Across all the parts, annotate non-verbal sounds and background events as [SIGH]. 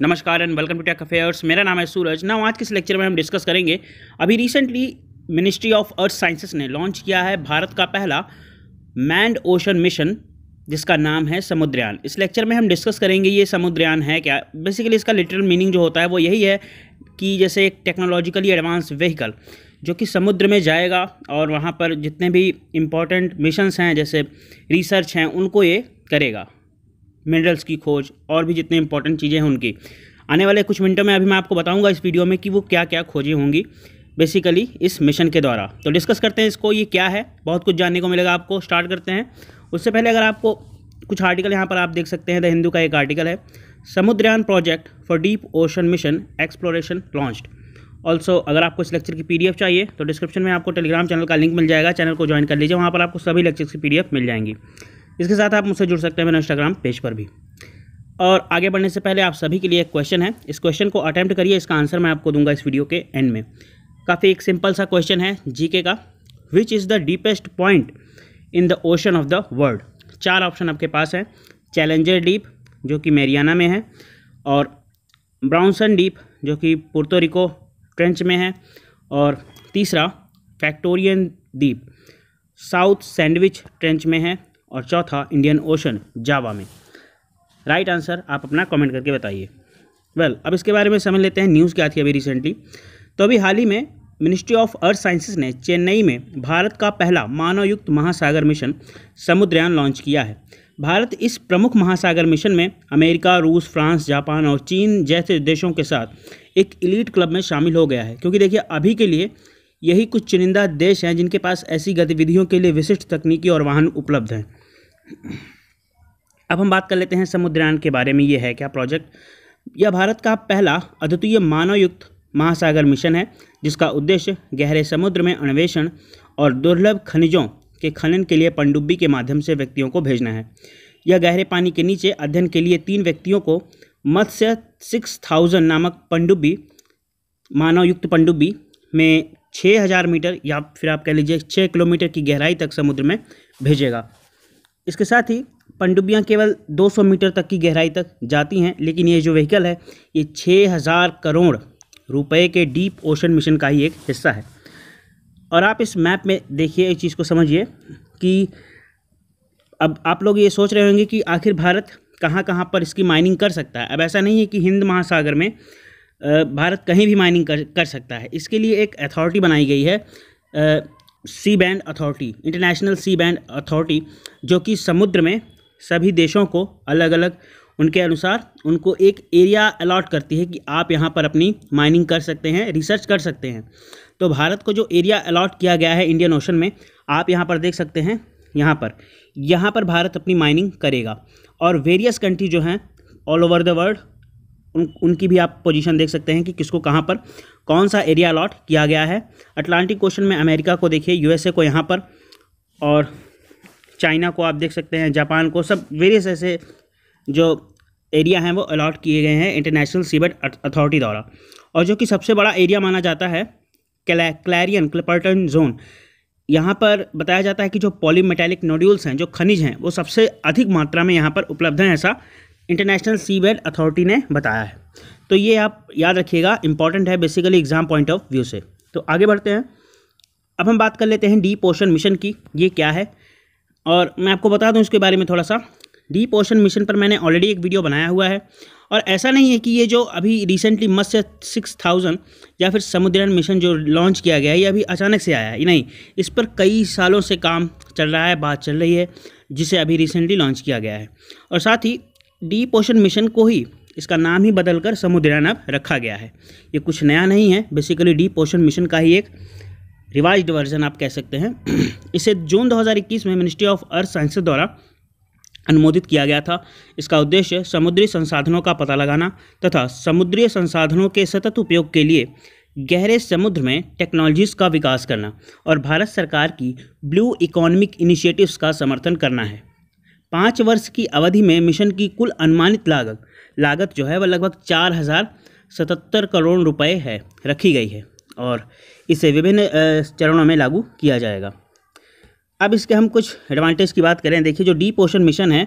नमस्कार and welcome to tech affairs मेरा नाम है सूरज नाउ आज के इस लेक्चर में हम डिस्कस करेंगे अभी recently ministry of earth sciences ने लॉन्च किया है भारत का पहला मैंड ओशन मिशन जिसका नाम है समुद्रयान इस लेक्चर में हम डिस्कस करेंगे ये समुद्रयान है क्या बेसिकली इसका लिटरल मीनिंग जो होता है वो यही है कि जैसे एक टेक्नोलॉजिकली एडवांस व्हीकल जो कि समुद्र में जाएगा और वहाँ पर जितने भी इम्पोर्टेंट मिशंस हैं जैसे रिसर्च हैं उनको ये करेगा मिनरल्स की खोज और भी जितने इंपॉर्टेंट चीज़ें हैं उनकी आने वाले कुछ मिनटों में अभी मैं आपको बताऊंगा इस वीडियो में कि वो क्या क्या खोजें होंगी बेसिकली इस मिशन के द्वारा तो डिस्कस करते हैं इसको ये क्या है बहुत कुछ जानने को मिलेगा आपको स्टार्ट करते हैं उससे पहले अगर आपको कुछ आर्टिकल यहाँ पर आप देख सकते हैं द हिंदू का एक आर्टिकल है Samudrayaan project for deep ocean mission exploration launched also अगर आपको इस लेक्चर की पीडीएफ चाहिए तो डिस्क्रिप्शन में आपको टेलीग्राम चैनल का लिंक मिल जाएगा चैनल को ज्वाइन कर लीजिए वहाँ पर आपको सभी लेक्चर्स की पीडीएफ मिल जाएंगी इसके साथ आप मुझसे जुड़ सकते हैं मेरे इंस्टाग्राम पेज पर भी और आगे बढ़ने से पहले आप सभी के लिए एक क्वेश्चन है इस क्वेश्चन को अटैम्प्ट करिए इसका आंसर मैं आपको दूंगा इस वीडियो के एंड में काफ़ी एक सिंपल सा क्वेश्चन है जी का which is the deepest point in the ocean of the world चार ऑप्शन आपके पास हैं चैलेंजर डीप जो कि मेरियाना में है और ब्राउनसन डीप जो कि पुर्तोरिको ट्रेंच में है और तीसरा फैक्टोरियन द्वीप साउथ सैंडविच ट्रेंच में है और चौथा इंडियन ओशन जावा में राइट आंसर आप अपना कमेंट करके बताइए वेल well, अब इसके बारे में समझ लेते हैं न्यूज़ क्या थी अभी रिसेंटली तो अभी हाल ही में मिनिस्ट्री ऑफ अर्थ साइंसेज ने चेन्नई में भारत का पहला मानवयुक्त महासागर मिशन समुद्रयान लॉन्च किया है भारत इस प्रमुख महासागर मिशन में अमेरिका रूस फ्रांस जापान और चीन जैसे देशों के साथ एक इलीट क्लब में शामिल हो गया है क्योंकि देखिए अभी के लिए यही कुछ चुनिंदा देश हैं जिनके पास ऐसी गतिविधियों के लिए विशिष्ट तकनीकी और वाहन उपलब्ध हैं अब हम बात कर लेते हैं समुद्रयान के बारे में ये है क्या प्रोजेक्ट यह भारत का पहला अद्वितीय मानवयुक्त महासागर मिशन है जिसका उद्देश्य गहरे समुद्र में अन्वेषण और दुर्लभ खनिजों के खनन के लिए पनडुब्बी के माध्यम से व्यक्तियों को भेजना है यह गहरे पानी के नीचे अध्ययन के लिए तीन व्यक्तियों को मत्स्य सिक्स थाउजेंड नामक पनडुब्बी मानवयुक्त पनडुब्बी में छः हज़ार मीटर या फिर आप कह लीजिए छः किलोमीटर की गहराई तक समुद्र में भेजेगा इसके साथ ही पनडुब्बियाँ केवल 200 मीटर तक की गहराई तक जाती हैं लेकिन ये जो व्हीकल है ये 6000 करोड़ रुपए के डीप ओशन मिशन का ही एक हिस्सा है और आप इस मैप में देखिए एक चीज़ को समझिए कि अब आप लोग ये सोच रहे होंगे कि आखिर भारत कहाँ कहाँ पर इसकी माइनिंग कर सकता है अब ऐसा नहीं है कि हिंद महासागर में भारत कहीं भी माइनिंग कर कर सकता है इसके लिए एक अथॉरिटी बनाई गई है seabed authority international seabed authority जो कि समुद्र में सभी देशों को अलग अलग उनके अनुसार उनको एक एरिया अलॉट करती है कि आप यहाँ पर अपनी माइनिंग कर सकते हैं रिसर्च कर सकते हैं तो भारत को जो एरिया अलाट किया गया है इंडियन ओशन में आप यहाँ पर देख सकते हैं यहाँ पर यहाँ पर भारत अपनी माइनिंग करेगा और वेरियस कंट्री जो हैं ऑल ओवर द वर्ल्ड उन उनकी भी आप पोजीशन देख सकते हैं कि किसको कहाँ पर कौन सा एरिया अलॉट किया गया है अटलांटिक क्वेश्चन में अमेरिका को देखिए यूएसए को यहाँ पर और चाइना को आप देख सकते हैं जापान को सब वेरियस ऐसे जो एरिया हैं वो अलॉट किए गए हैं इंटरनेशनल सीबेट अथॉरिटी द्वारा और जो कि सबसे बड़ा एरिया माना जाता है क्लैरियन क्लिपर्टन जोन यहाँ पर बताया जाता है कि जो पॉलीमेटेलिक नोड्यूल्स हैं जो खनिज हैं वो सबसे अधिक मात्रा में यहाँ पर उपलब्ध हैं ऐसा इंटरनेशनल सीबेड अथॉरिटी ने बताया है तो ये आप याद रखिएगा इंपॉर्टेंट है basically exam point of view से तो आगे बढ़ते हैं अब हम बात कर लेते हैं डी पोषण मिशन की ये क्या है और मैं आपको बता दूँ इसके बारे में थोड़ा सा डी पोषण मिशन पर मैंने ऑलरेडी एक वीडियो बनाया हुआ है और ऐसा नहीं है कि ये जो अभी रिसेंटली मत्स्य सिक्स थाउजेंड या फिर समुद्रयान मिशन जो लॉन्च किया गया है ये अभी अचानक से आया है नहीं इस पर कई सालों से काम चल रहा है बात चल रही है जिसे अभी रिसेंटली लॉन्च किया गया है और साथ ही डीप ओशन मिशन को ही इसका नाम ही बदलकर समुद्रयान अब रखा गया है ये कुछ नया नहीं है बेसिकली डीप ओशन मिशन का ही एक रिवाइज वर्जन आप कह सकते हैं [CLEARS THROAT] इसे जून 2021 में मिनिस्ट्री ऑफ अर्थ साइंस द्वारा अनुमोदित किया गया था इसका उद्देश्य समुद्री संसाधनों का पता लगाना तथा समुद्री संसाधनों के सतत उपयोग के लिए गहरे समुद्र में टेक्नोलॉजीज़ का विकास करना और भारत सरकार की ब्लू इकोनॉमिक इनिशिएटिव्स का समर्थन करना है पाँच वर्ष की अवधि में मिशन की कुल अनुमानित लागत लागत जो है वह लगभग चार हज़ार सतहत्तर करोड़ रुपए है रखी गई है और इसे विभिन्न चरणों में लागू किया जाएगा अब इसके हम कुछ एडवांटेज की बात करें देखिए जो डीप ओशन मिशन है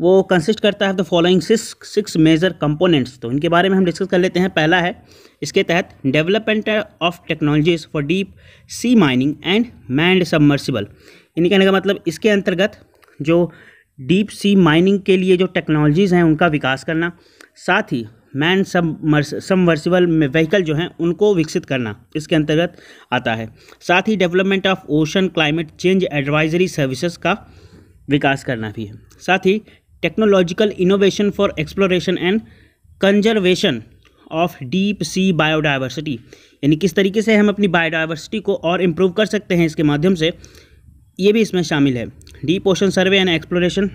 वो कंसिस्ट करता है the following six six major components तो इनके बारे में हम डिस्कस कर लेते हैं पहला है इसके तहत development of technologies for deep sea mining and manned submersible इनके कहने का मतलब इसके अंतर्गत जो डीप सी माइनिंग के लिए जो टेक्नोलॉजीज़ हैं उनका विकास करना साथ ही मैन सब सबमर्सिबल व्हीकल जो हैं उनको विकसित करना इसके अंतर्गत आता है साथ ही development of ocean climate change advisory services का विकास करना भी है साथ ही technological innovation for exploration and conservation of deep sea biodiversity यानी किस तरीके से हम अपनी बायोडाइवर्सिटी को और इम्प्रूव कर सकते हैं इसके माध्यम से ये भी इसमें शामिल है deep ocean survey and exploration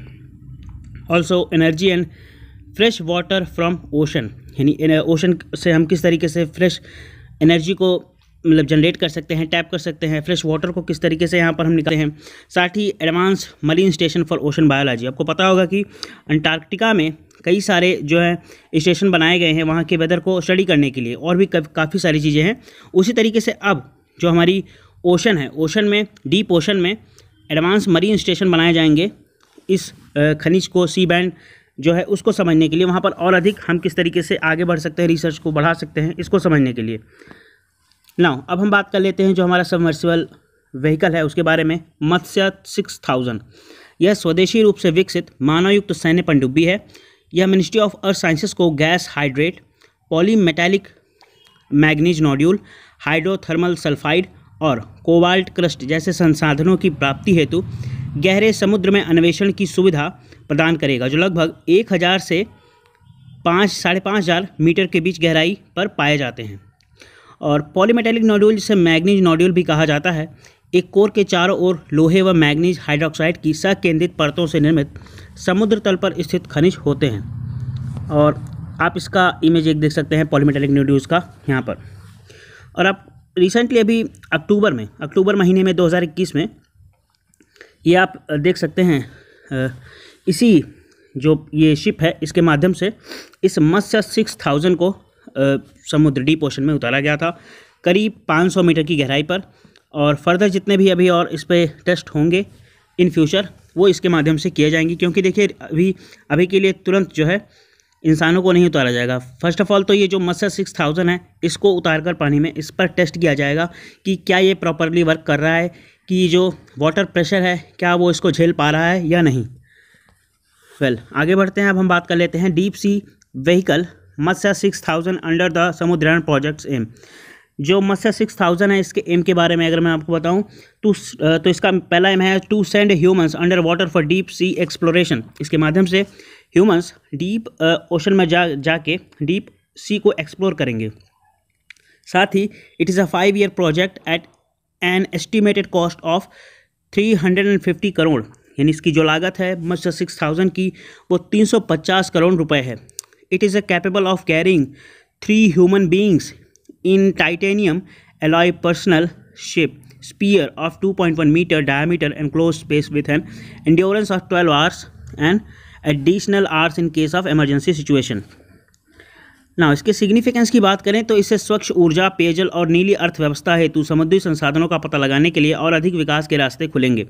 also energy and fresh water from ocean यानी ओशन से हम किस तरीके से फ्रेश एनर्जी को मतलब जनरेट कर सकते हैं टैप कर सकते हैं फ्रेश वाटर को किस तरीके से यहाँ पर हम निकालते हैं साथ ही advance marine station for ocean biology आपको पता होगा कि अंटार्कटिका में कई सारे जो है स्टेशन बनाए गए हैं वहाँ के वेदर को स्टडी करने के लिए और भी काफ़ी सारी चीज़ें हैं उसी तरीके से अब जो हमारी ओशन है ओशन में डीप ओशन में एडवांस मरीन स्टेशन बनाए जाएंगे इस खनिज को सी बैंड जो है उसको समझने के लिए वहाँ पर और अधिक हम किस तरीके से आगे बढ़ सकते हैं रिसर्च को बढ़ा सकते हैं इसको समझने के लिए नाउ अब हम बात कर लेते हैं जो हमारा सबमर्सिबल व्हीकल है उसके बारे में मत्स्य सिक्स थाउजेंड यह स्वदेशी रूप से विकसित मानवयुक्त सैन्य पनडुब्बी है यह मिनिस्ट्री ऑफ अर्थ साइंसेस को gas hydrate polymetallic manganese nodule hydrothermal sulphide और कोबाल्ट क्रस्ट जैसे संसाधनों की प्राप्ति हेतु गहरे समुद्र में अन्वेषण की सुविधा प्रदान करेगा जो लगभग एक हज़ार से पाँच साढ़े पाँच हज़ार मीटर के बीच गहराई पर पाए जाते हैं और पॉलीमेटेलिक नॉड्यूल जिसे मैग्नीज नॉड्यूल भी कहा जाता है एक कोर के चारों ओर लोहे व मैग्नीज हाइड्रोक्साइड की सकेंद्रित परतों से निर्मित समुद्र तल पर स्थित खनिज होते हैं और आप इसका इमेज एक देख सकते हैं पॉलीमेटेलिक नॉड्यूल्स का यहाँ पर और आप रिसेंटली अभी अक्टूबर में अक्टूबर महीने में 2021 में ये आप देख सकते हैं इसी जो ये शिप है इसके माध्यम से इस मत्स्य सिक्स थाउजेंड को समुद्र डी पोशन में उतारा गया था करीब 500 मीटर की गहराई पर और फर्दर जितने भी अभी और इस पर टेस्ट होंगे इन फ्यूचर वो इसके माध्यम से किए जाएंगे क्योंकि देखिए अभी अभी के लिए तुरंत जो है इंसानों को नहीं उतारा जाएगा फर्स्ट ऑफ ऑल तो ये जो मत्स्य सिक्स थाउजेंड है इसको उतार कर पानी में इस पर टेस्ट किया जाएगा कि क्या ये प्रॉपरली वर्क कर रहा है कि जो वाटर प्रेशर है क्या वो इसको झेल पा रहा है या नहीं वेल आगे बढ़ते हैं अब हम बात कर लेते हैं deep sea vehicle Matsya six thousand under the Samudrayaan projects aim जो मत्स्य सिक्स थाउजेंड है इसके एम के बारे में अगर मैं आपको बताऊं तो तो इसका पहला एम है to send humans under water for deep sea exploration इसके माध्यम से ह्यूमंस डीप ओशन में जा जाके डीप सी को एक्सप्लोर करेंगे साथ ही it is a five year project at an estimated cost of three hundred and fifty crore यानी इसकी जो लागत है मत्स्य सिक्स थाउजेंड की वो तीन सौ पचास करोड़ रुपए है it is a capable of carrying three human beings in titanium alloy personnel ship sphere of two point one metre diameter and close space with an endurance of twelve hours and additional hours in case of emergency situation ना इसके significance की बात करें तो इससे स्वच्छ ऊर्जा पेयजल और नीली अर्थव्यवस्था हेतु समुद्री संसाधनों का पता लगाने के लिए और अधिक विकास के रास्ते खुलेंगे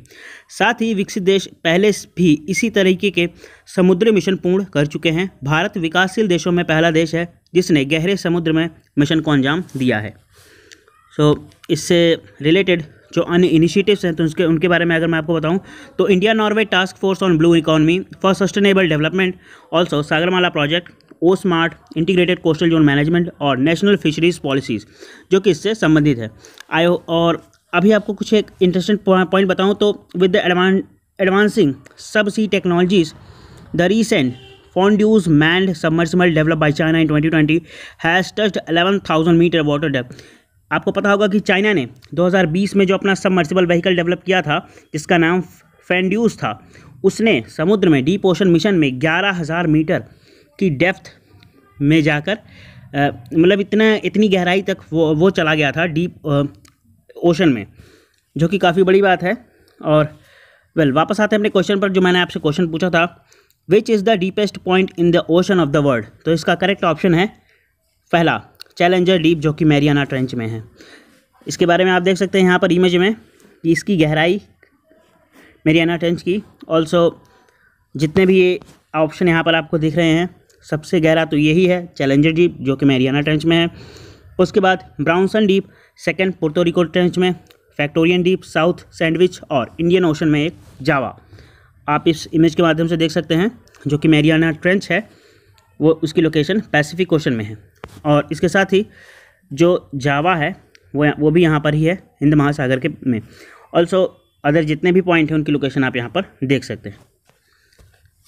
साथ ही विकसित देश पहले भी इसी तरीके के समुद्री मिशन पूर्ण कर चुके हैं भारत विकासशील देशों में पहला देश है जिसने गहरे समुद्र में मिशन को अंजाम दिया है सो so, इससे रिलेटेड जो अन्य इनिशिएटिव्स हैं तो उसके उनके बारे में अगर मैं आपको बताऊँ तो India Norway task force on blue economy for sustainable development also Sagarmala project O smart integrated coastal zone management और नेशनल फिशरीज पॉलिसीज़ जो कि इससे संबंधित है आई और अभी आपको कुछ एक इंटरेस्टिंग पॉइंट बताऊँ तो with advancing sub sea technologies the recent Fondue's develop by China in twenty twenty has has eleven thousand metre water depth आपको पता होगा कि चाइना ने 2020 में जो अपना सबमर्सिबल व्हीकल डेवलप किया था जिसका नाम फेंड्यूस था उसने समुद्र में डीप ओशन मिशन में ग्यारह हज़ार मीटर की डेप्थ में जाकर मतलब इतना इतनी गहराई तक वो वो चला गया था डीप ओशन में जो कि काफ़ी बड़ी बात है और वेल well, वापस आते हैं अपने क्वेश्चन पर जो मैंने आपसे क्वेश्चन पूछा था which is the deepest point in the ocean of the world तो इसका करेक्ट ऑप्शन है पहला चैलेंजर डीप जो कि मैरियाना ट्रेंच में है इसके बारे में आप देख सकते हैं यहाँ पर इमेज में कि इसकी गहराई मेरियाना ट्रेंच की ऑल्सो जितने भी ये ऑप्शन यहाँ पर आपको दिख रहे हैं सबसे गहरा तो यही है चैलेंजर डीप जो कि मैरियाना ट्रेंच में है उसके बाद Brownson deep second Puerto Rico trench में फैक्टोरियन डीप साउथ सैंडविच और इंडियन ओशन में एक जावा आप इस इमेज के माध्यम से देख सकते हैं जो कि मैरियाना ट्रेंच है वो उसकी लोकेशन पैसिफिक ओशन में है और इसके साथ ही जो जावा है वो वो भी यहाँ पर ही है हिंद महासागर के में ऑल्सो अदर जितने भी पॉइंट हैं उनकी लोकेशन आप यहाँ पर देख सकते हैं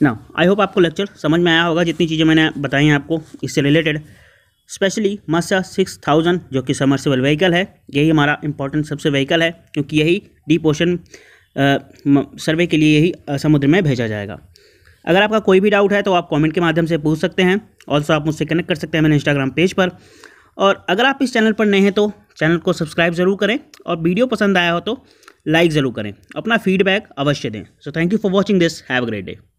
ना आई होप आपको लेक्चर समझ में आया होगा जितनी चीज़ें मैंने बताई हैं आपको इससे related specially Matsya six thousand जो कि समर्सिबल व्हीकल है यही हमारा इंपॉर्टेंट सबसे व्हीकल है क्योंकि यही डीप ओशन सर्वे के लिए यही समुद्र में भेजा जाएगा अगर आपका कोई भी डाउट है तो आप कमेंट के माध्यम से पूछ सकते हैं ऑल्सो आप मुझसे कनेक्ट कर सकते हैं मेरे इंस्टाग्राम पेज पर और अगर आप इस चैनल पर नए हैं तो चैनल को सब्सक्राइब ज़रूर करें और वीडियो पसंद आया हो तो लाइक ज़रूर करें अपना फीडबैक अवश्य दें so thank you for watching this have a great day